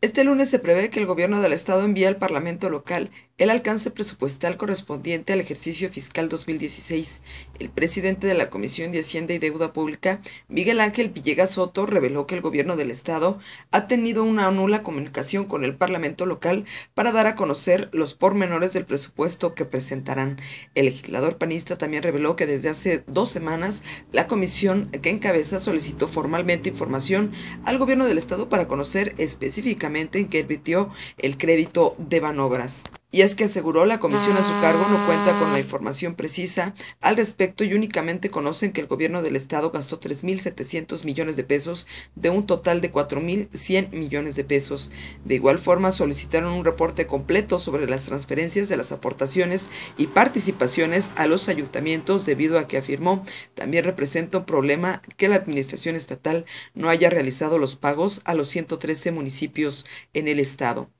Este lunes se prevé que el gobierno del estado envíe al Parlamento local el alcance presupuestal correspondiente al ejercicio fiscal 2016. El presidente de la Comisión de Hacienda y Deuda Pública, Miguel Ángel Villegas Soto, reveló que el gobierno del Estado ha tenido una nula comunicación con el Parlamento local para dar a conocer los pormenores del presupuesto que presentarán. El legislador panista también reveló que desde hace dos semanas la comisión que encabeza solicitó formalmente información al gobierno del Estado para conocer específicamente en qué invirtió el crédito de Banobras. Y es que aseguró la comisión a su cargo no cuenta con la ah. información precisa al respecto y únicamente conocen que el gobierno del estado gastó 3.700 millones de pesos de un total de 4.100 millones de pesos. De igual forma solicitaron un reporte completo sobre las transferencias de las aportaciones y participaciones a los ayuntamientos debido a que afirmó también representa un problema que la administración estatal no haya realizado los pagos a los 113 municipios en el estado.